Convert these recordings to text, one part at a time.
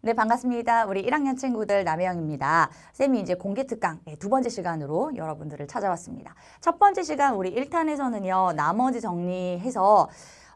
네, 반갑습니다. 우리 1학년 친구들 남혜영입니다. 쌤이 이제 공기특강 네, 두 번째 시간으로 여러분들을 찾아왔습니다. 첫 번째 시간 우리 1탄에서는요. 나머지 정리해서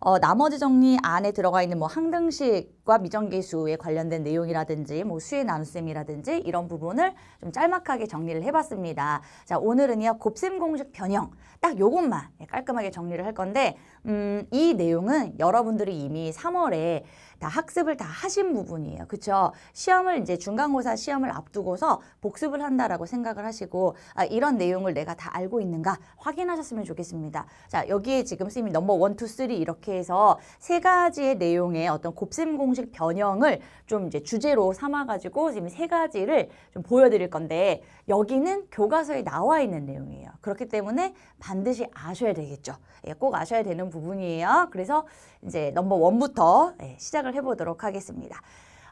어, 나머지 정리 안에 들어가 있는 뭐 항등식과 미정계수에 관련된 내용이라든지 뭐 수의 나눗셈이라든지 이런 부분을 좀 짤막하게 정리를 해봤습니다. 자 오늘은요 곱셈 공식 변형 딱 요것만 깔끔하게 정리를 할 건데 음, 이 내용은 여러분들이 이미 3월에 다 학습을 다 하신 부분이에요. 그렇죠? 시험을 이제 중간고사 시험을 앞두고서 복습을 한다라고 생각을 하시고 아, 이런 내용을 내가 다 알고 있는가 확인하셨으면 좋겠습니다. 자 여기에 지금 쌤이 넘버 원, 투, 쓰리 이렇게 해서 세 가지의 내용의 어떤 곱셈 공식 변형을 좀 이제 주제로 삼아가지고 지금 세 가지를 좀 보여드릴 건데 여기는 교과서에 나와 있는 내용이에요. 그렇기 때문에 반드시 아셔야 되겠죠. 예, 꼭 아셔야 되는 부분이에요. 그래서 이제 넘버 원부터 예, 시작을 설명을 해보도록 하겠습니다.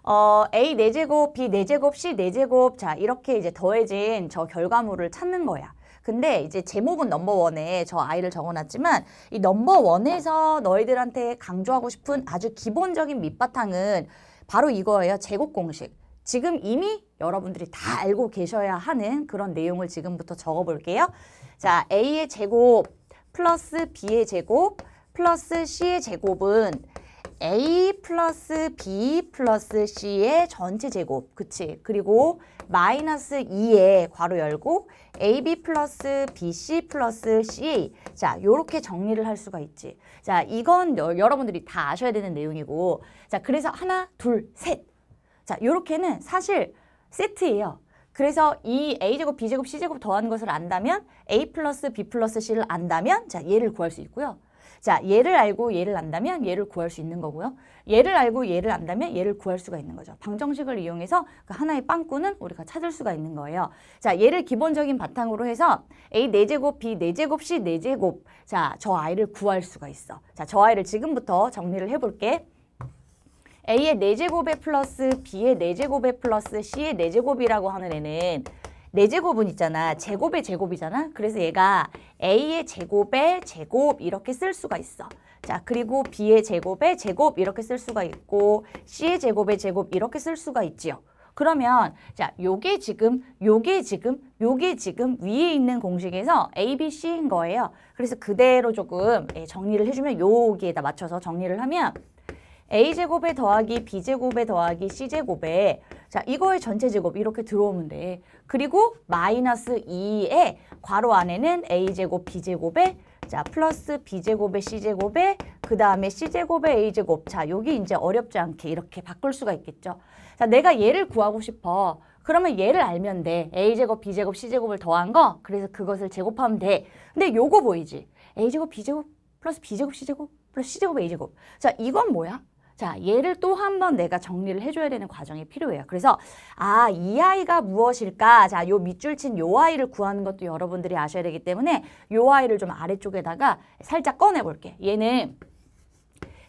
어, A 4제곱, B 4제곱, C 4제곱 자 이렇게 이제 더해진 저 결과물을 찾는 거야. 근데 이제 제목은 넘버원에 저 아이를 적어놨지만 이 넘버원에서 너희들한테 강조하고 싶은 아주 기본적인 밑바탕은 바로 이거예요. 제곱 공식. 지금 이미 여러분들이 다 알고 계셔야 하는 그런 내용을 지금부터 적어볼게요. 자, A의 제곱 플러스 B의 제곱 플러스 C의 제곱은 a 플러스 b 플러스 c의 전체 제곱 그치 그리고 마이너스 2에 괄호 열고 ab 플러스 bc 플러스 ca 자 요렇게 정리를 할 수가 있지 자 이건 여, 여러분들이 다 아셔야 되는 내용이고 자 그래서 하나 둘셋자 요렇게는 사실 세트예요 그래서 이 a제곱, b제곱, c제곱 더하는 것을 안다면 a 플러스 b 플러스 c를 안다면 자 얘를 구할 수 있고요 자, 얘를 알고 얘를 안다면 얘를 구할 수 있는 거고요. 얘를 알고 얘를 안다면 얘를 구할 수가 있는 거죠. 방정식을 이용해서 그 하나의 빵꾸는 우리가 찾을 수가 있는 거예요. 자, 얘를 기본적인 바탕으로 해서 A 4제곱, B 4제곱, C 4제곱. 자, 저 아이를 구할 수가 있어. 자, 저 아이를 지금부터 정리를 해볼게. A의 4제곱에 플러스 B의 4제곱에 플러스 C의 4제곱이라고 하는 애는 네제곱은 있잖아. 제곱의 제곱이잖아. 그래서 얘가 A의 제곱의 제곱 이렇게 쓸 수가 있어. 자, 그리고 B의 제곱의 제곱 이렇게 쓸 수가 있고 C의 제곱의 제곱 이렇게 쓸 수가 있지요. 그러면 자, 요게 지금 요게 지금 요게 지금 위에 있는 공식에서 A, B, C인 거예요. 그래서 그대로 조금 예, 정리를 해주면 여기에다 맞춰서 정리를 하면 a제곱에 더하기 b제곱에 더하기 c제곱에 자 이거의 전체 제곱 이렇게 들어오면 돼. 그리고 마이너스 2의 괄호 안에는 a제곱 b제곱에 자 플러스 b제곱에 c제곱에 그 다음에 c제곱에 a제곱 자 여기 이제 어렵지 않게 이렇게 바꿀 수가 있겠죠. 자 내가 얘를 구하고 싶어. 그러면 얘를 알면 돼. a제곱, b제곱, c제곱을 더한 거. 그래서 그것을 제곱하면 돼. 근데 요거 보이지? a제곱, b제곱 플러스 b제곱, c제곱 플러스 c제곱, a제곱. 자 이건 뭐야? 자, 얘를 또 한 번 내가 정리를 해줘야 되는 과정이 필요해요. 그래서 아, 이 아이가 무엇일까? 자, 요 밑줄 친 요 아이를 구하는 것도 여러분들이 아셔야 되기 때문에 요 아이를 좀 아래쪽에다가 살짝 꺼내볼게. 얘는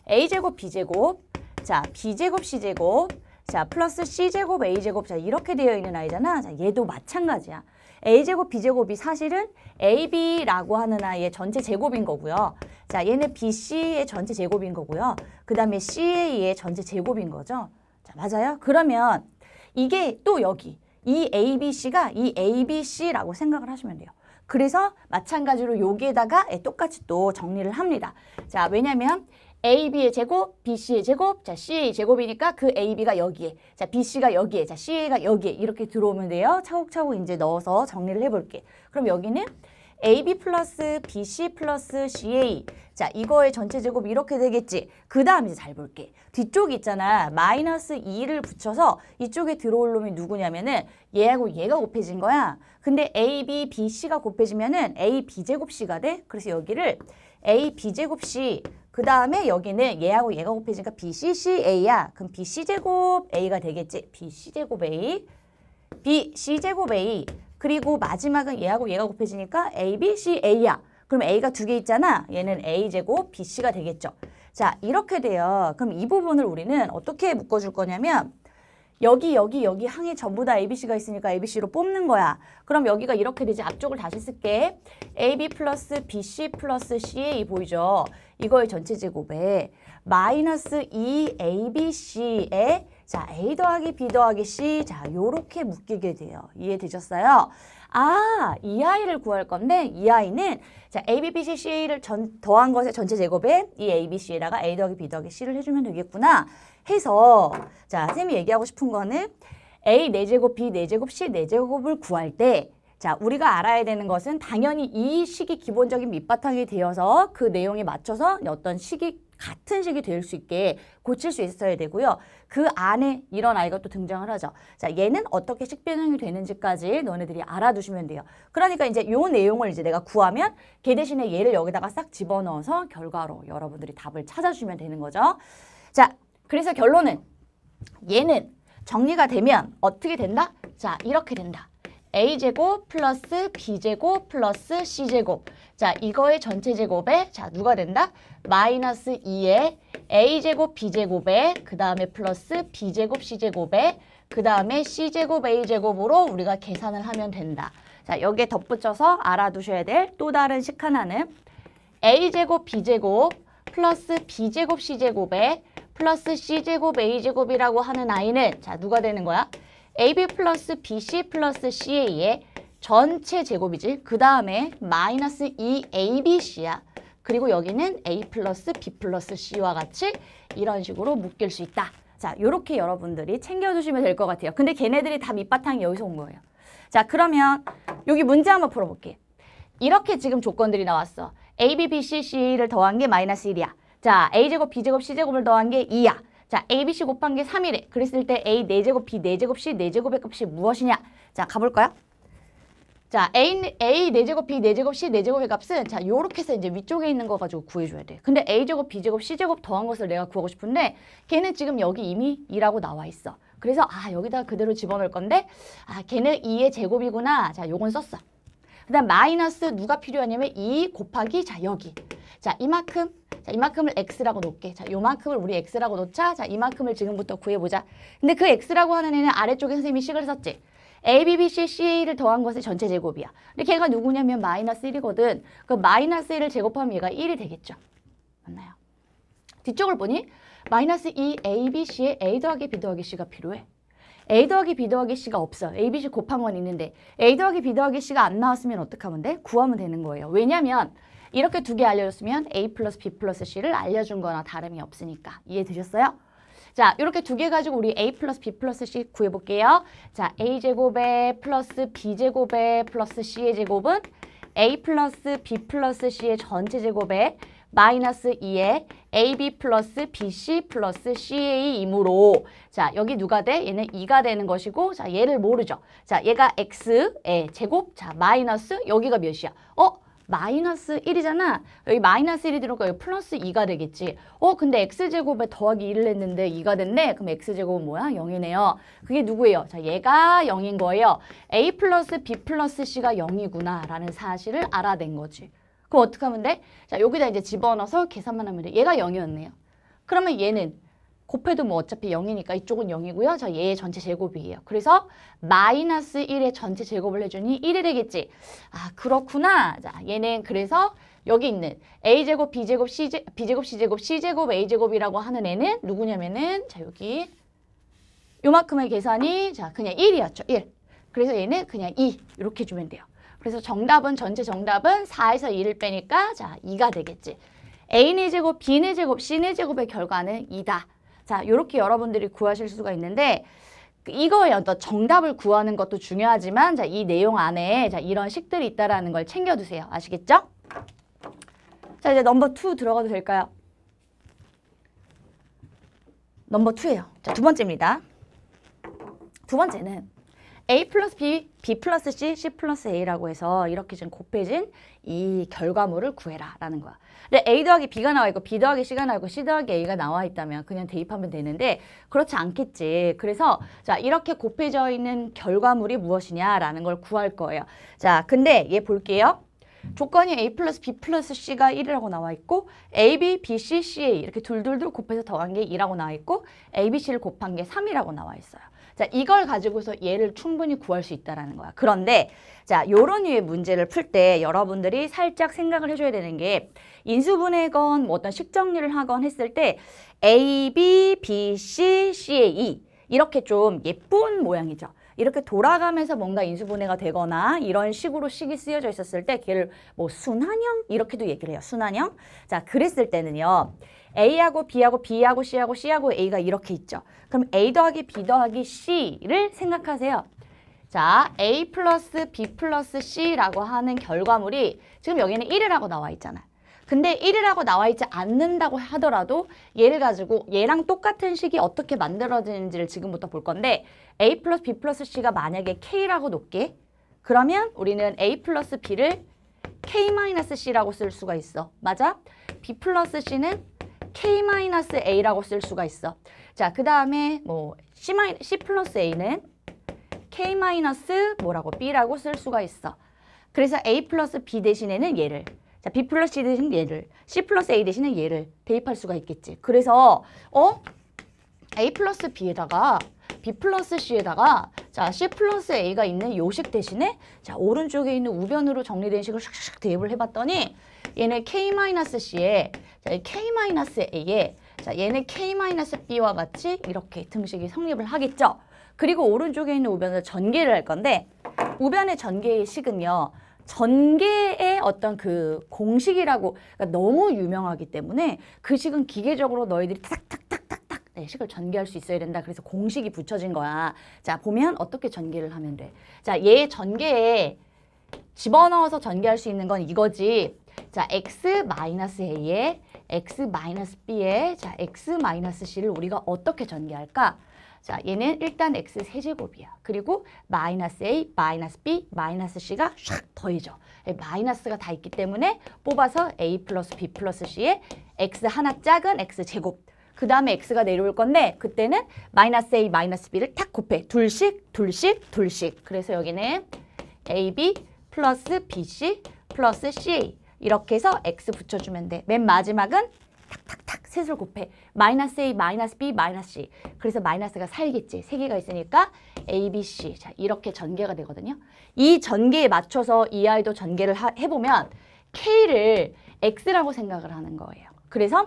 a제곱, b제곱, 자, b제곱, c제곱, 자, 플러스 c제곱, a제곱, 자, 이렇게 되어 있는 아이잖아. 자, 얘도 마찬가지야. a제곱, b제곱이 사실은 ab라고 하는 아이의 전체 제곱인 거고요. 자, 얘는 BC의 전체 제곱인 거고요. 그 다음에 CA의 전체 제곱인 거죠. 자, 맞아요? 그러면 이게 또 여기 이 ABC가 이 ABC라고 생각을 하시면 돼요. 그래서 마찬가지로 여기에다가 예, 똑같이 또 정리를 합니다. 자, 왜냐면 AB의 제곱, BC의 제곱, 자, CA의 제곱이니까 그 AB가 여기에, 자, BC가 여기에, 자, CA가 여기에 이렇게 들어오면 돼요. 차곡차곡 이제 넣어서 정리를 해볼게. 그럼 여기는 AB 플러스 BC 플러스 CA 자 이거의 전체 제곱 이렇게 되겠지 그 다음 이제 잘 볼게 뒤쪽 있잖아 마이너스 2를 붙여서 이쪽에 들어올 놈이 누구냐면은 얘하고 얘가 곱해진 거야 근데 AB, BC가 곱해지면은 AB제곱 C가 돼 그래서 여기를 AB제곱 C 그 다음에 여기는 얘하고 얘가 곱해지니까 BCCA야 그럼 BC제곱 A가 되겠지 BC제곱 A BC제곱 A 그리고 마지막은 얘하고 얘가 곱해지니까 A, B, C, A야. 그럼 A가 두 개 있잖아. 얘는 A제곱, BC가 되겠죠. 자, 이렇게 돼요. 그럼 이 부분을 우리는 어떻게 묶어줄 거냐면 여기, 여기, 여기 항이 전부 다 ABC가 있으니까 ABC로 뽑는 거야. 그럼 여기가 이렇게 되지. 앞쪽을 다시 쓸게. AB 플러스 BC 플러스 CA e 보이죠? 이거의 전체 제곱에 마이너스 2 e, a b c 에 자, A 더하기 B 더하기 C. 자, 요렇게 묶이게 돼요. 이해되셨어요? 아, 이 아이를 구할 건데 이 아이는 자, A, B, B, C, C를 전, 더한 것의 전체 제곱에 이 A, B, C에다가 A 더하기 B 더하기 C를 해주면 되겠구나 해서 자, 쌤이 얘기하고 싶은 거는 A 네제곱 B 네제곱 C 네제곱을 구할 때 자, 우리가 알아야 되는 것은 당연히 이 식이 기본적인 밑바탕이 되어서 그 내용에 맞춰서 어떤 식이 같은 식이 될 수 있게 고칠 수 있어야 되고요. 그 안에 이런 아이가 또 등장을 하죠. 자, 얘는 어떻게 식변형이 되는지까지 너네들이 알아두시면 돼요. 그러니까 이제 요 내용을 이제 내가 구하면 걔 대신에 얘를 여기다가 싹 집어넣어서 결과로 여러분들이 답을 찾아주시면 되는 거죠. 자, 그래서 결론은 얘는 정리가 되면 어떻게 된다? 자, 이렇게 된다. a제곱 플러스 b제곱 플러스 c제곱 자 이거의 전체 제곱에 자 누가 된다? 마이너스 2에 a제곱 b제곱에 그 다음에 플러스 b제곱 c제곱에 그 다음에 c제곱 a제곱으로 우리가 계산을 하면 된다. 자 여기에 덧붙여서 알아두셔야 될 또 다른 식 하나는 a제곱 b제곱 플러스 b제곱 c제곱에 플러스 c제곱 a제곱이라고 하는 아이는 자 누가 되는 거야? AB 플러스 BC 플러스 CA의 전체 제곱이지. 그 다음에 마이너스 2ABC야. 그리고 여기는 A 플러스 B 플러스 C와 같이 이런 식으로 묶일 수 있다. 자, 이렇게 여러분들이 챙겨주시면 될 것 같아요. 근데 걔네들이 다 밑바탕이 여기서 온 거예요. 자, 그러면 여기 문제 한번 풀어볼게. 이렇게 지금 조건들이 나왔어. A, B, B, C, C를 더한 게 마이너스 1이야. 자, A제곱, B제곱, C제곱을 더한 게 2야. 자, ABC 곱한 게 3이래. 그랬을 때 A 4제곱, B 4제곱, C 4제곱의 값이 무엇이냐? 자, 가볼까요? 자, A, A 4제곱, B 4제곱, C 4제곱의 값은 자, 요렇게 해서 이제 위쪽에 있는 거 가지고 구해줘야 돼. 근데 A제곱, B제곱, C제곱 더한 것을 내가 구하고 싶은데 걔는 지금 여기 이미 2라고 나와 있어. 그래서 아, 여기다가 그대로 집어넣을 건데 아, 걔는 2의 제곱이구나. 자, 요건 썼어. 그 다음 마이너스 누가 필요하냐면 이 곱하기 자 여기 자 이만큼 자 이만큼을 x라고 놓게 자 요만큼을 우리 x라고 놓자 자 이만큼을 지금부터 구해보자 근데 그 x라고 하는 애는 아래쪽에 선생님이 식을 썼지 A, B, B, C, C를 더한 것의 전체 제곱이야. 근데 걔가 누구냐면 마이너스 1이거든. 그 마이너스 1을 제곱하면 얘가 1이 되겠죠. 맞나요? 뒤쪽을 보니 마이너스 2 A, B, C에 A 더하기 B 더하기 C가 필요해. A 더하기 B 더하기 C가 없어. A, B, C 곱한 건 있는데 A 더하기 B 더하기 C가 안 나왔으면 어떡하면 돼? 구하면 되는 거예요. 왜냐면 이렇게 두 개 알려줬으면 A 플러스 B 플러스 C를 알려준 거나 다름이 없으니까. 이해되셨어요? 자, 이렇게 두 개 가지고 우리 a 플러스 b 플러스 c 구해볼게요. 자, a 제곱에 플러스 b 제곱에 플러스 c의 제곱은 a 플러스 b 플러스 c의 전체 제곱에 마이너스 2에 AB 플러스 BC 플러스 CA이므로 자 여기 누가 돼? 얘는 2가 되는 것이고 자 얘를 모르죠. 자 얘가 X의 제곱 자 마이너스 여기가 몇이야? 어? 마이너스 1이잖아. 여기 마이너스 1이 들어올 거예요. 플러스 2가 되겠지. 어 근데 x제곱에 더하기 1을 했는데 2가 됐네. 그럼 x제곱은 뭐야? 0이네요. 그게 누구예요? 자 얘가 0인 거예요. a 플러스 b 플러스 c가 0이구나 라는 사실을 알아낸 거지. 그럼 어떻게 하면 돼? 자, 여기다 이제 집어넣어서 계산만 하면 돼. 얘가 0이었네요. 그러면 얘는 곱해도 뭐 어차피 0이니까 이쪽은 0이고요. 자, 얘의 전체 제곱이에요. 그래서 마이너스 1의 전체 제곱을 해주니 1이 되겠지. 아, 그렇구나. 자, 얘는 그래서 여기 있는 a제곱, b제곱, c제, b제곱, c제곱, c제곱, a제곱이라고 하는 애는 누구냐면은 자, 여기 요만큼의 계산이 자, 그냥 1이었죠. 1. 그래서 얘는 그냥 2 이렇게 주면 돼요. 그래서 정답은 전체 정답은 4에서 2를 빼니까 자 2가 되겠지. A의 제곱, B의 제곱, C의 제곱의 결과는 2다. 자 이렇게 여러분들이 구하실 수가 있는데 이거의 어떤 정답을 구하는 것도 중요하지만 자, 이 내용 안에 자, 이런 식들이 있다라는 걸 챙겨두세요. 아시겠죠? 자 이제 넘버 투 들어가도 될까요? 넘버 투예요 자, 두 번째입니다. 두 번째는 A 플러스 B, B 플러스 C, C 플러스 A라고 해서 이렇게 지금 곱해진 이 결과물을 구해라 라는 거야. 근데 A 더하기 B가 나와 있고 B 더하기 C가 나와 있고 C 더하기 A가 나와 있다면 그냥 대입하면 되는데 그렇지 않겠지. 그래서 자 이렇게 곱해져 있는 결과물이 무엇이냐라는 걸 구할 거예요. 자 근데 얘 볼게요. 조건이 A 플러스 B 플러스 C가 1이라고 나와 있고 AB, BC, CA 이렇게 둘둘둘 곱해서 더한 게 2라고 나와 있고 ABC를 곱한 게 3이라고 나와 있어요. 자, 이걸 가지고서 얘를 충분히 구할 수 있다라는 거야. 그런데 자, 요런 유의 문제를 풀 때 여러분들이 살짝 생각을 해줘야 되는 게 인수분해건 뭐 어떤 식정리를 하건 했을 때 A, B, B, C, C, A e 이렇게 좀 예쁜 모양이죠. 이렇게 돌아가면서 뭔가 인수분해가 되거나 이런 식으로 식이 쓰여져 있었을 때 걔를 뭐 순환형 이렇게도 얘기를 해요. 순환형. 자, 그랬을 때는요. A하고 B하고 B하고 C하고 C하고 A가 이렇게 있죠. 그럼 A 더하기 B 더하기 C를 생각하세요. 자, A 플러스 B 플러스 C라고 하는 결과물이 지금 여기는 1이라고 나와 있잖아요. 근데 1이라고 나와 있지 않는다고 하더라도 얘를 가지고 얘랑 똑같은 식이 어떻게 만들어지는지를 지금부터 볼 건데 A 플러스 B 플러스 C가 만약에 K라고 놓게 그러면 우리는 A 플러스 B를 K-C라고 쓸 수가 있어. 맞아? B 플러스 C는 K-A라고 쓸 수가 있어. 자, 그 다음에 뭐 C, 플러스 A는 K 마이너스 뭐라고 B라고 쓸 수가 있어. 그래서 A 플러스 B 대신에는 얘를 자, B 플러스 C 대신 얘를 C 플러스 A 대신에 얘를 대입할 수가 있겠지. 그래서 어? A 플러스 B에다가 B 플러스 C에다가 자 C 플러스 A가 있는 요식 대신에 자 오른쪽에 있는 우변으로 정리된 식을 샥샥 대입을 해봤더니 얘네 k c 마이너스 자, K-A에 마이너스 A에 자 얘네 k b 마이너스 B와 같이 이렇게 등식이 성립을 하겠죠. 그리고 오른쪽에 있는 우변을 전개를 할 건데 우변의 전개의 식은요. 전개의 어떤 그 공식이라고 그러니까 너무 유명하기 때문에 그 식은 기계적으로 너희들이 탁탁탁탁 네, 식을 전개할 수 있어야 된다. 그래서 공식이 붙여진 거야. 자, 보면 어떻게 전개를 하면 돼. 자, 얘 전개에 집어넣어서 전개할 수 있는 건 이거지. 자, x 마이너스 a에 x 마이너스 b에 자, x 마이너스 c를 우리가 어떻게 전개할까? 자, 얘는 일단 x 세제곱이야. 그리고 마이너스 a, 마이너스 b, 마이너스 c가 샥 더해져. 예, 마이너스가 다 있기 때문에 뽑아서 a 플러스 b 플러스 c에 x 하나 작은 x 제곱 그 다음에 x가 내려올 건데 그때는 마이너스 a, 마이너스 b를 탁 곱해. 둘씩, 둘씩, 둘씩. 그래서 여기는 ab 플러스 bc 플러스 c 이렇게 해서 x 붙여주면 돼. 맨 마지막은 탁탁탁 셋을 곱해. 마이너스 a, 마이너스 b, 마이너스 c. 그래서 마이너스가 살겠지. 세 개가 있으니까 a, b, c. 자 이렇게 전개가 되거든요. 이 전개에 맞춰서 이 아이도 전개를 하, 해보면 k를 x라고 생각을 하는 거예요. 그래서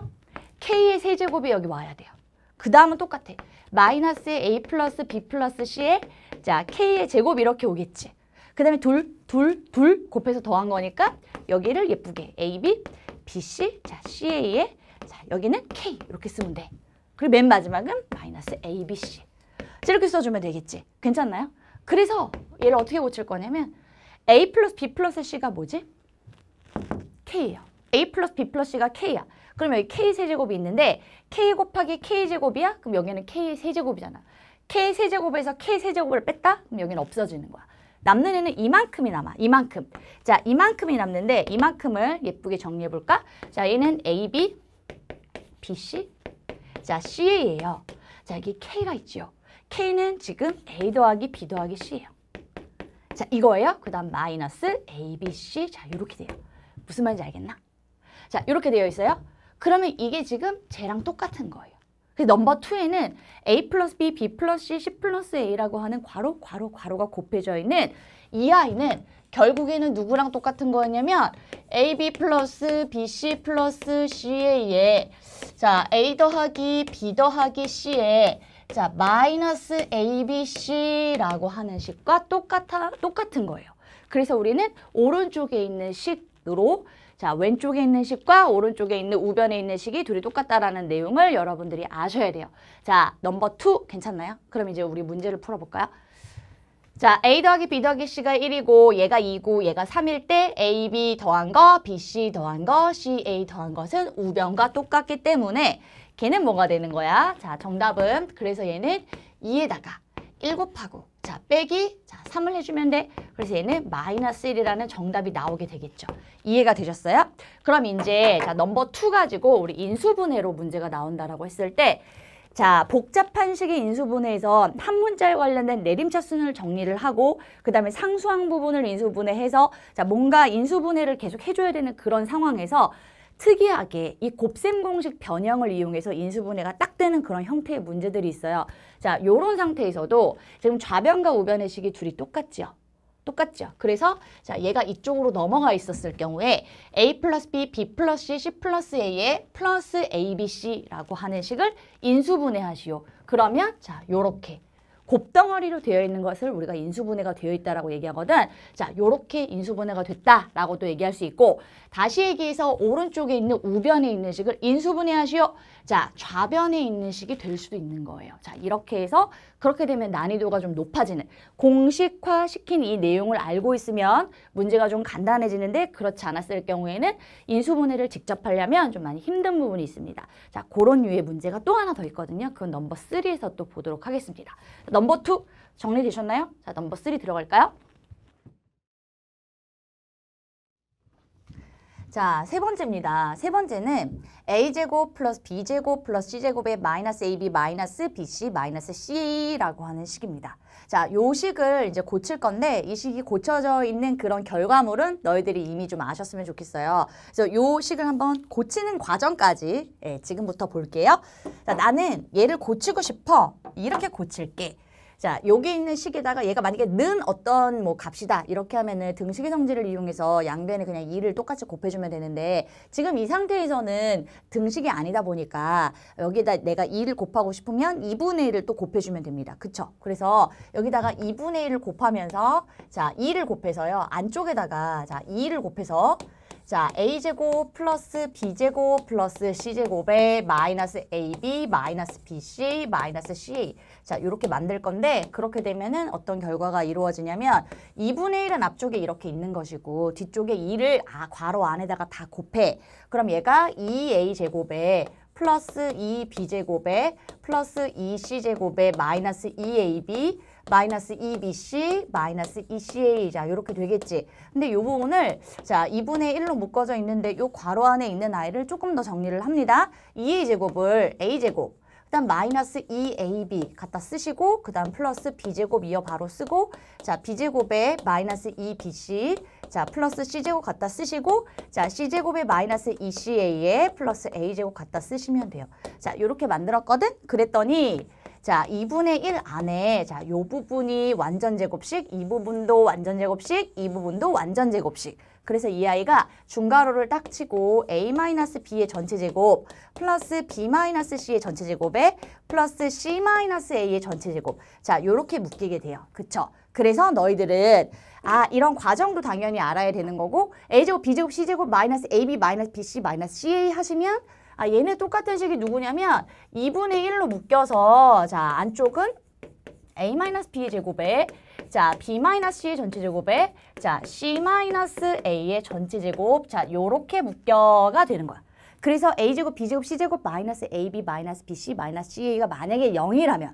K의 세제곱이 여기 와야 돼요. 그 다음은 똑같아. 마이너스 A 플러스 B 플러스 C에 자 K의 제곱 이렇게 오겠지. 그 다음에 둘, 둘, 둘 곱해서 더한 거니까 여기를 예쁘게 AB, BC, 자 CA에 자 여기는 K 이렇게 쓰면 돼. 그리고 맨 마지막은 마이너스 ABC. 이렇게 써주면 되겠지. 괜찮나요? 그래서 얘를 어떻게 고칠 거냐면 A 플러스 B 플러스 C가 뭐지? K예요. a 플러스 b 플러스 c가 k야. 그럼 여기 k 세제곱이 있는데 k 곱하기 k 제곱이야? 그럼 여기는 k 세제곱이잖아. k 세제곱에서 k 세제곱을 뺐다? 그럼 여기는 없어지는 거야. 남는 애는 이만큼이 남아. 이만큼. 자, 이만큼이 남는데 이만큼을 예쁘게 정리해 볼까? 자, 얘는 AB, BC. 자, CA예요. 자, 여기 K가 있죠요 K는 지금 A 더하기 B 더하기 C예요. 자, 이거예요. 그다음 마이너스 ABC. 자, 이렇게 돼요. 무슨 말인지 알겠나? 자, 이렇게 되어 있어요. 그러면 이게 지금 쟤랑 똑같은 거예요. 그 넘버 2에는 a 플러스 b, b 플러스 c, c 플러스 a라고 하는 괄호, 괄호, 괄호가 곱해져 있는 이 아이는 결국에는 누구랑 똑같은 거였냐면 ab 플러스 bc 플러스 ca에 자 a 더하기 b 더하기 c에 자 마이너스 abc라고 하는 식과 똑같아, 똑같은 거예요. 그래서 우리는 오른쪽에 있는 식으로 자 왼쪽에 있는 식과 오른쪽에 있는 우변에 있는 식이 둘이 똑같다라는 내용을 여러분들이 아셔야 돼요. 자 넘버 투 괜찮나요? 그럼 이제 우리 문제를 풀어볼까요? 자, A 더하기 B 더하기 C가 1이고 얘가 2고 얘가 3일 때 A, B 더한 거, B, C 더한 거, C, A 더한 것은 우변과 똑같기 때문에 걔는 뭐가 되는 거야? 자, 정답은 그래서 얘는 2에다가 1 곱하고 자, 빼기 자, 3을 해주면 돼. 그래서 얘는 마이너스 1이라는 정답이 나오게 되겠죠. 이해가 되셨어요? 그럼 이제 자, 넘버 2 가지고 우리 인수분해로 문제가 나온다라고 했을 때 자, 복잡한 식의 인수분해에서 한 문자에 관련된 내림차 순을 정리를 하고 그다음에 상수항 부분을 인수분해해서 자, 뭔가 인수분해를 계속 해 줘야 되는 그런 상황에서 특이하게 이 곱셈 공식 변형을 이용해서 인수분해가 딱 되는 그런 형태의 문제들이 있어요. 자, 요런 상태에서도 지금 좌변과 우변의 식이 둘이 똑같지요. 똑같죠. 그래서 자 얘가 이쪽으로 넘어가 있었을 경우에 a 플러스 b, b 플러스 c, c 플러스 a의 플러스 abc라고 하는 식을 인수분해하시오. 그러면 자 요렇게 곱덩어리로 되어 있는 것을 우리가 인수분해가 되어 있다라고 얘기하거든. 자, 요렇게 인수분해가 됐다라고도 얘기할 수 있고 다시 얘기해서 오른쪽에 있는 우변에 있는 식을 인수분해하시오. 자, 좌변에 있는 식이 될 수도 있는 거예요. 자, 이렇게 해서 그렇게 되면 난이도가 좀 높아지는 공식화 시킨 이 내용을 알고 있으면 문제가 좀 간단해지는데 그렇지 않았을 경우에는 인수분해를 직접 하려면 좀 많이 힘든 부분이 있습니다. 자, 그런 유의 문제가 또 하나 더 있거든요. 그건 넘버 3에서 또 보도록 하겠습니다. 넘버 2 정리되셨나요? 자, 넘버 3 들어갈까요? 자, 세 번째입니다. 세 번째는 a제곱 플러스 b제곱 플러스 c제곱의 마이너스 ab 마이너스 bc 마이너스 c라고 하는 식입니다. 자, 요 식을 이제 고칠 건데 이 식이 고쳐져 있는 그런 결과물은 너희들이 이미 좀 아셨으면 좋겠어요. 그래서 요 식을 한번 고치는 과정까지 예, 지금부터 볼게요. 자, 나는 얘를 고치고 싶어. 이렇게 고칠게. 자, 여기 있는 식에다가 얘가 만약에 는 어떤 뭐 값이다 이렇게 하면은 등식의 성질을 이용해서 양변에 그냥 2를 똑같이 곱해주면 되는데 지금 이 상태에서는 등식이 아니다 보니까 여기다 내가 2를 곱하고 싶으면 2분의 1을 또 곱해주면 됩니다. 그쵸? 그래서 여기다가 2분의 1을 곱하면서 자, 2를 곱해서요. 안쪽에다가 자, 2를 곱해서 자, a제곱 플러스 b제곱 플러스 c제곱에 마이너스 ab 마이너스 bc 마이너스 c 자, 이렇게 만들 건데 그렇게 되면은 어떤 결과가 이루어지냐면 2분의 1은 앞쪽에 이렇게 있는 것이고 뒤쪽에 2를 아, 괄호 안에다가 다 곱해. 그럼 얘가 2a제곱에 e 플러스 2b제곱에 e 플러스 2c제곱에 e 마이너스 2ab 마이너스 2bc 마이너스 2ca 자 이렇게 되겠지 근데 요 부분을 자 2분의 1로 묶어져 있는데 요 괄호 안에 있는 아이를 조금 더 정리를 합니다 2a제곱을 a제곱 일단 마이너스 2ab 갖다 쓰시고 그 다음 플러스 b제곱 이어 바로 쓰고 자 b제곱에 마이너스 2bc 자 플러스 c제곱 갖다 쓰시고 자 c제곱에 마이너스 2ca에 플러스 a제곱 갖다 쓰시면 돼요. 자 요렇게 만들었거든? 그랬더니 자, 2분의 1 안에 자, 요 부분이 완전제곱식, 이 부분도 완전제곱식, 이 부분도 완전제곱식. 그래서 이 아이가 중괄호를 딱 치고 a-b의 전체 제곱 플러스 b-c의 전체 제곱에 플러스 c-a의 전체 제곱 자 요렇게 묶이게 돼요. 그쵸? 그래서 너희들은 아 이런 과정도 당연히 알아야 되는 거고 a제곱 b제곱 c제곱 마이너스 ab 마이너스 bc 마이너스 ca 하시면 아 얘네 똑같은 식이 누구냐면 2분의 1로 묶여서 자 안쪽은 a-b의 제곱에 자, B-C의 전체 제곱에 자, C-A의 전체 제곱. 자, 요렇게 묶여가 되는 거야. 그래서 A제곱, B제곱, C제곱, 마이너스 AB, 마이너스 BC, 마이너스 CA가 만약에 0이라면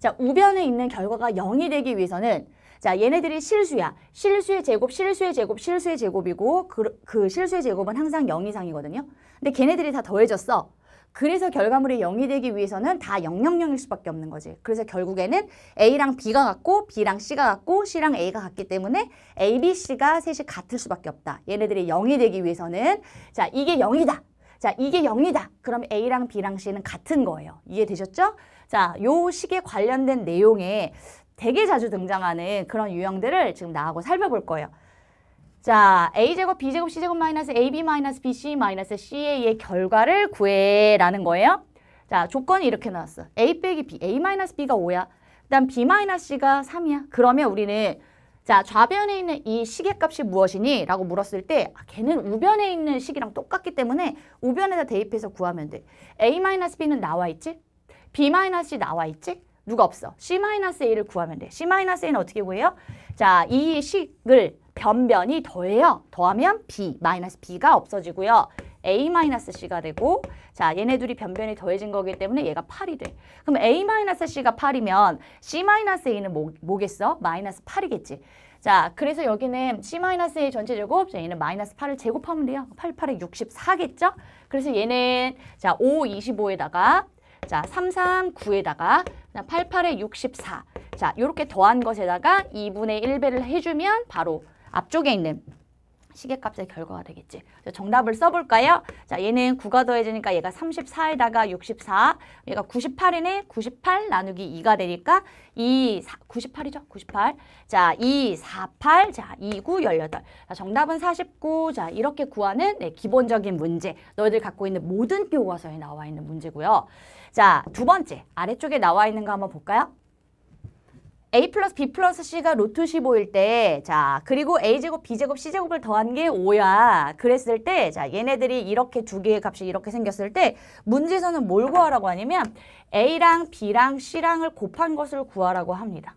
자, 우변에 있는 결과가 0이 되기 위해서는 자, 얘네들이 실수야. 실수의 제곱, 실수의 제곱, 실수의 제곱이고 그, 그 실수의 제곱은 항상 0 이상이거든요. 근데 걔네들이 다 더해졌어. 그래서 결과물이 0이 되기 위해서는 다 000일 수밖에 없는 거지. 그래서 결국에는 A랑 B가 같고 B랑 C가 같고 C랑 A가 같기 때문에 A, B, C가 셋이 같을 수밖에 없다. 얘네들이 0이 되기 위해서는 자 이게 0이다. 자 이게 0이다. 그럼 A랑 B랑 C는 같은 거예요. 이해되셨죠? 자, 요 식에 관련된 내용에 되게 자주 등장하는 그런 유형들을 지금 나하고 살펴볼 거예요. 자, a제곱, b제곱, c제곱 마이너스 ab 마이너스 bc 마이너스 ca의 결과를 구해라는 거예요. 자, 조건이 이렇게 나왔어. a 빼기 b, a 마이너스 b가 5야. 그다음 b 마이너스 c가 3이야. 그러면 우리는 자, 좌변에 있는 이 시계값이 무엇이니? 라고 물었을 때 아, 걔는 우변에 있는 시이랑 똑같기 때문에 우변에다 대입해서 구하면 돼. a 마이너스 b는 나와 있지? b 마이너스 c 나와 있지? 누가 없어? c 마이너스 a를 구하면 돼. c 마이너스 a는 어떻게 구해요? 자, 이 식을 변변이 더해요. 더하면 b 마이너스 b가 없어지고요. a 마이너스 c가 되고 자 얘네 둘이 변변이 더해진 거기 때문에 얘가 8이 돼. 그럼 a 마이너스 c가 8이면 c 마이너스 a는 뭐, 뭐겠어? 마이너스 8이겠지. 자 그래서 여기는 c 마이너스 a 전체 제곱 자 얘는 마이너스 8을 제곱하면 돼요. 8, 8에 64겠죠? 그래서 얘는 자 5, 25에다가 자 3, 3, 9에다가 8, 8에 64. 자, 이렇게 더한 것에다가 2분의 1배를 해주면 바로 앞쪽에 있는 시계값의 결과가 되겠지. 정답을 써볼까요? 자, 얘는 9가 더해지니까 얘가 34에다가 64, 얘가 98이네. 98 나누기 2가 되니까 2, 4, 98이죠? 98. 자, 2, 4, 8. 자, 2, 9, 18. 자, 정답은 49. 자, 이렇게 구하는 네, 기본적인 문제. 너희들 갖고 있는 모든 교과서에 나와 있는 문제고요. 자, 두 번째. 아래쪽에 나와 있는 거 한번 볼까요? a 플러스 b 플러스 c가 루트 15일 때, 자, 그리고 a제곱, b제곱, c제곱을 더한 게 5야. 그랬을 때, 자, 얘네들이 이렇게 두 개의 값이 이렇게 생겼을 때, 문제에서는 뭘 구하라고 하냐면, a랑 b랑 c랑을 곱한 것을 구하라고 합니다.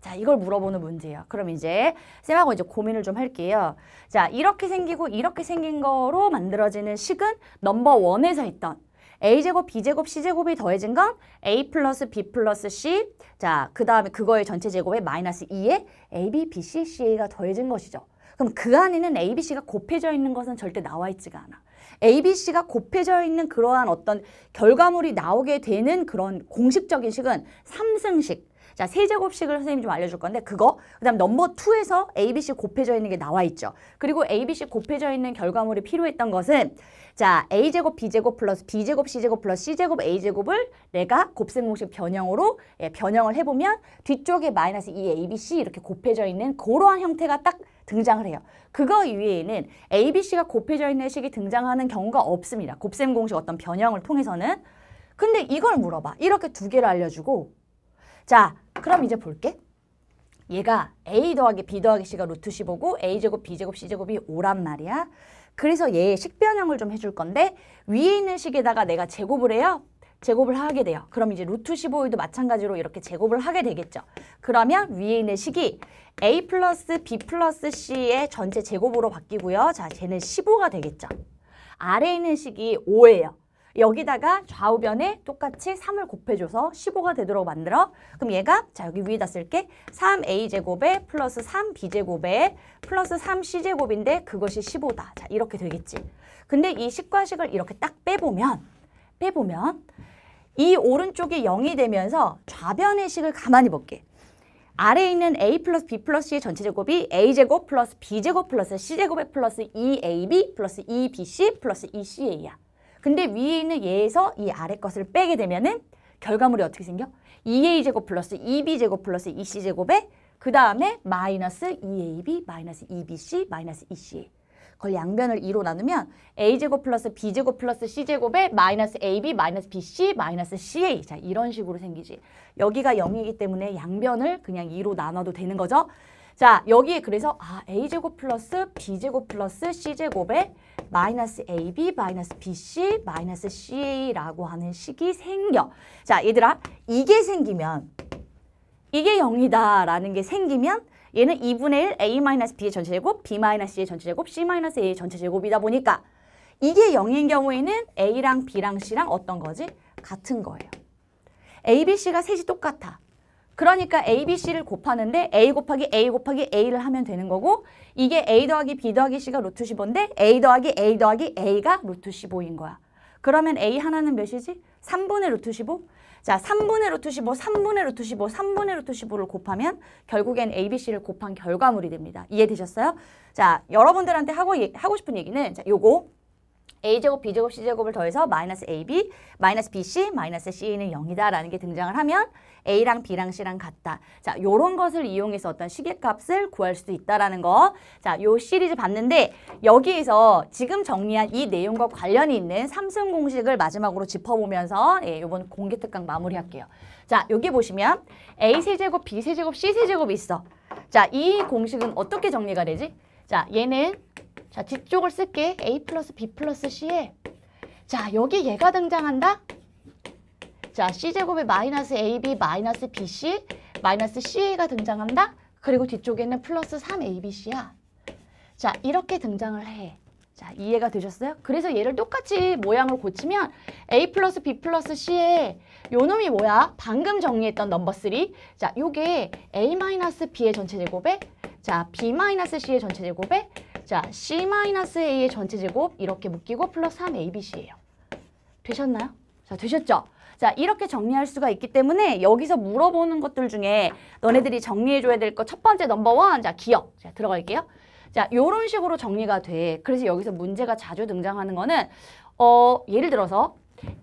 자, 이걸 물어보는 문제예요. 그럼 이제 쌤하고 이제 고민을 좀 할게요. 자, 이렇게 생기고 이렇게 생긴 거로 만들어지는 식은 넘버 원에서 있던 a제곱, b제곱, c제곱이 더해진 건 a 플러스 b 플러스 c 자, 그 다음에 그거의 전체 제곱에 마이너스 2에 ab, bc, ca가 더해진 것이죠. 그럼 그 안에는 abc가 곱해져 있는 것은 절대 나와 있지가 않아. ABC가 곱해져 있는 그러한 어떤 결과물이 나오게 되는 그런 공식적인 식은 삼승식 자, 세제곱식을 선생님이 좀 알려줄 건데 그거 그다음 넘버 투에서 ABC 곱해져 있는 게 나와 있죠. 그리고 ABC 곱해져 있는 결과물이 필요했던 것은 자, A제곱, B제곱 플러스 B제곱, C제곱 플러스 C제곱, A제곱을 내가 곱셈공식 변형으로 예, 변형을 해보면 뒤쪽에 마이너스 2 ABC 이렇게 곱해져 있는 그러한 형태가 딱 등장을 해요. 그거 이외에는 ABC가 곱해져 있는 식이 등장하는 경우가 없습니다. 곱셈 공식 어떤 변형을 통해서는. 근데 이걸 물어봐. 이렇게 두 개를 알려주고 자, 그럼 이제 볼게. 얘가 a 더하기 b 더하기 c가 루트 15고 a제곱 b제곱 c제곱이 5란 말이야. 그래서 얘의 식변형을 좀 해줄 건데 위에 있는 식에다가 내가 제곱을 해요. 제곱을 하게 돼요. 그럼 이제 루트 15일도 마찬가지로 이렇게 제곱을 하게 되겠죠. 그러면 위에 있는 식이 a 플러스 b 플러스 c의 전체 제곱으로 바뀌고요. 자, 쟤는 15가 되겠죠. 아래에 있는 식이 5예요. 여기다가 좌우변에 똑같이 3을 곱해줘서 15가 되도록 만들어. 그럼 얘가 자 여기 위에다 쓸게. 3a제곱에 플러스 3b제곱에 플러스 3c제곱인데 그것이 15다. 자 이렇게 되겠지. 근데 이 식과식을 이렇게 딱 빼보면 빼보면 이 오른쪽이 0이 되면서 좌변의 식을 가만히 볼게. 아래에 있는 a 플러스 b 플러스 c의 전체 제곱이 a제곱 플러스 b제곱 플러스 c 제곱에 플러스 2ab 플러스 2bc 플러스 2ca야. 근데 위에 있는 얘에서 이 아래 것을 빼게 되면은 결과물이 어떻게 생겨? 2a제곱 플러스 2b제곱 플러스 2c제곱에 그 다음에 마이너스 2ab 마이너스 2bc 마이너스 2 c 그걸 양변을 2로 나누면 a제곱 플러스 b제곱 플러스 c제곱에 마이너스 ab 마이너스 bc 마이너스 ca 자 이런 식으로 생기지 여기가 0이기 때문에 양변을 그냥 2로 나눠도 되는 거죠. 자, 여기에 그래서 아, a제곱 플러스 b제곱 플러스 c제곱에 마이너스 ab 마이너스 bc 마이너스 ca라고 하는 식이 생겨. 자, 얘들아 이게 생기면 이게 0이다 라는 게 생기면 얘는 2분의 1 a 마이너스 b의 전체제곱 b 마이너스 c의 전체제곱 c 마이너스 a의 전체제곱이다 보니까 이게 0인 경우에는 a랑 b랑 c랑 어떤 거지? 같은 거예요. a, b, c가 셋이 똑같아. 그러니까 A, B, C를 곱하는데 A 곱하기 A 곱하기 A를 하면 되는 거고 이게 A 더하기 B 더하기 C가 루트 15인데 A 더하기 A 더하기 A가 루트 15인 거야. 그러면 A 하나는 몇이지? 3분의 루트 15? 자, 3분의 루트 15, 3분의 루트 15, 3분의 루트 15를 곱하면 결국엔 ABC를 곱한 결과물이 됩니다. 이해되셨어요? 자, 여러분들한테 하고, 하고 싶은 얘기는 자, 요거 a제곱, b제곱, c제곱을 더해서 마이너스 ab, 마이너스 bc, 마이너스 ca는 0이다라는 게 등장을 하면 a랑 b랑 c랑 같다. 자, 요런 것을 이용해서 어떤 시계값을 구할 수도 있다라는 거. 자, 요 시리즈 봤는데 여기에서 지금 정리한 이 내용과 관련이 있는 삼승 공식을 마지막으로 짚어보면서 예, 요번 공개 특강 마무리할게요. 자, 여기 보시면 a 세제곱, b 세제곱, c 세제곱 있어. 자, 이 공식은 어떻게 정리가 되지? 자, 얘는 자 뒤쪽을 쓸게. A 플러스 B 플러스 C에 자, 여기 얘가 등장한다. 자, C제곱에 마이너스 AB 마이너스 BC 마이너스 CA가 등장한다. 그리고 뒤쪽에는 플러스 3ABC야. 자, 이렇게 등장을 해. 자, 이해가 되셨어요? 그래서 얘를 똑같이 모양을 고치면 A 플러스 B 플러스 c 에 요놈이 뭐야? 방금 정리했던 넘버 3. 자, 요게 A 마이너스 B의 전체 제곱에 자, B 마이너스 C의 전체 제곱에 자, C 마이너스 A의 전체 제곱 이렇게 묶이고 플러스 3ABC예요. 되셨나요? 자, 되셨죠? 자, 이렇게 정리할 수가 있기 때문에 여기서 물어보는 것들 중에 너네들이 정리해줘야 될 거 첫 번째 넘버원, 자, 기억. 자, 들어갈게요. 자, 요런 식으로 정리가 돼. 그래서 여기서 문제가 자주 등장하는 거는 어, 예를 들어서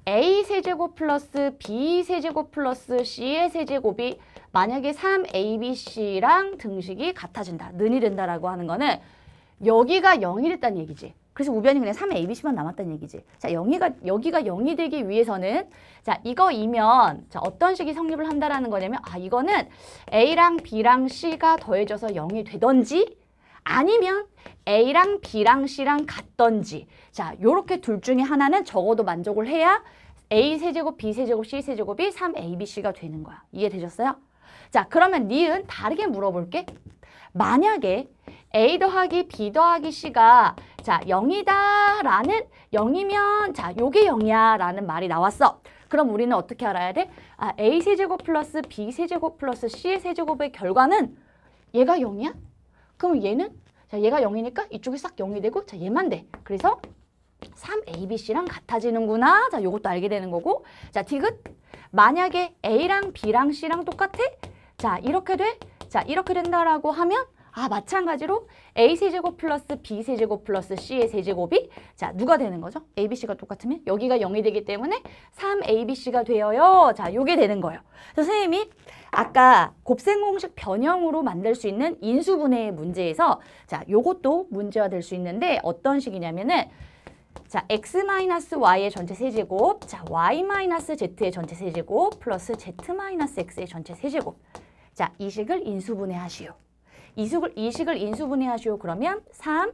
a 세제곱 플러스 b 세제곱 플러스 c의 세제곱이 만약에 3abc랑 등식이 같아진다. 는이 된다라고 하는 거는 여기가 0이 됐다는 얘기지. 그래서 우변이 그냥 3abc만 남았다는 얘기지. 자, 0이가, 여기가 0이 되기 위해서는 자, 이거이면 자, 어떤 식이 성립을 한다라는 거냐면 아, 이거는 a랑 b랑 c가 더해져서 0이 되던지 아니면 A랑 B랑 C랑 같던지 자 요렇게 둘 중에 하나는 적어도 만족을 해야 A 세제곱, B 세제곱, C 세제곱이 3ABC가 되는 거야. 이해되셨어요? 자 그러면 니은 다르게 물어볼게. 만약에 A 더하기 B 더하기 C가 자 0이다 라는 0이면 자 요게 0이야 라는 말이 나왔어. 그럼 우리는 어떻게 알아야 돼? 아, A 세제곱 플러스 B 세제곱 플러스 C 세제곱의 결과는 얘가 0이야? 그럼 얘는 자 얘가 0이니까 이쪽이 싹 0이 되고 자 얘만 돼. 그래서 3ABC랑 같아지는구나. 자 요것도 알게 되는 거고 자 디귿 만약에 A랑 B랑 C랑 똑같아? 자 이렇게 돼? 자 이렇게 된다라고 하면 아 마찬가지로 A세제곱 플러스 B세제곱 플러스 C의 세제곱이 자 누가 되는 거죠? ABC가 똑같으면 여기가 0이 되기 때문에 3ABC가 되어요. 자 요게 되는 거예요. 선생님이 아까 곱셈 공식 변형으로 만들 수 있는 인수분해의 문제에서 자, 요것도 문제가될 수 있는데 어떤 식이냐면은 자, x-y의 마이너스 전체 세제곱, 자, y-z의 마이너스 전체 세제곱, 플러스 z-x의 마이너스 전체 세제곱. 자, 이 식을 인수분해하시오. 이 식을, 이 식을 인수분해하시오. 그러면 3,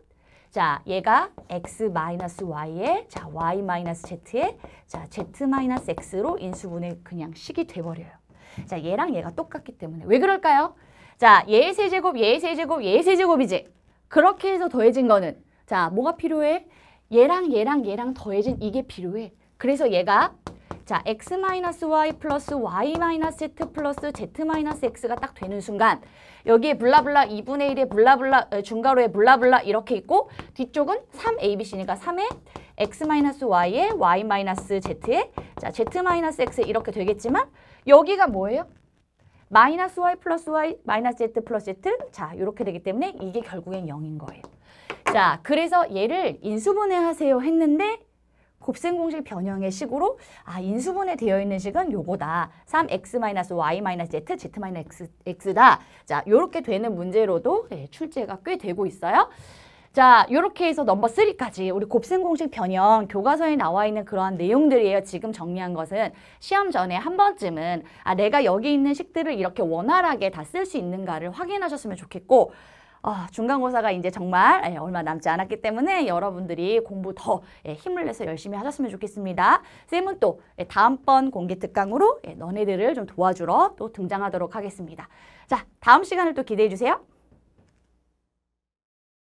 자, 얘가 x-y에, 마이너스 자, y-z에, 마이너스 자, z-x로 마이너스 인수분해 그냥 식이 돼버려요. 자, 얘랑 얘가 똑같기 때문에. 왜 그럴까요? 자, 얘의 세제곱, 얘의 세제곱, 얘의 세제곱이지. 그렇게 해서 더해진 거는 자, 뭐가 필요해? 얘랑 얘랑 얘랑 더해진 이게 필요해. 그래서 얘가 자, x-y 플러스 y-z 플러스 z-x가 딱 되는 순간 여기에 블라블라 2분의 1에 블라블라 중괄호에 블라블라 이렇게 있고 뒤쪽은 3abc니까 3에 x-y에 y-z에 자, z-x에 이렇게 되겠지만 여기가 뭐예요? 마이너스 y 플러스 y 마이너스 z 플러스 z 자 이렇게 되기 때문에 이게 결국엔 0인 거예요. 자 그래서 얘를 인수분해하세요 했는데 곱셈공식 변형의 식으로 아 인수분해 되어 있는 식은 요거다. 3x-y-z, z-x다. 자, 요렇게 되는 문제로도 네, 출제가 꽤 되고 있어요. 자, 요렇게 해서 넘버 3까지 우리 곱셈공식 변형 교과서에 나와 있는 그러한 내용들이에요. 지금 정리한 것은 시험 전에 한 번쯤은 아, 내가 여기 있는 식들을 이렇게 원활하게 다 쓸 수 있는가를 확인하셨으면 좋겠고 어, 중간고사가 이제 정말 예, 얼마 남지 않았기 때문에 여러분들이 공부 더 예, 힘을 내서 열심히 하셨으면 좋겠습니다. 쌤은 또 예, 다음번 공개 특강으로 예, 너네들을 좀 도와주러 또 등장하도록 하겠습니다. 자, 다음 시간을 또 기대해 주세요.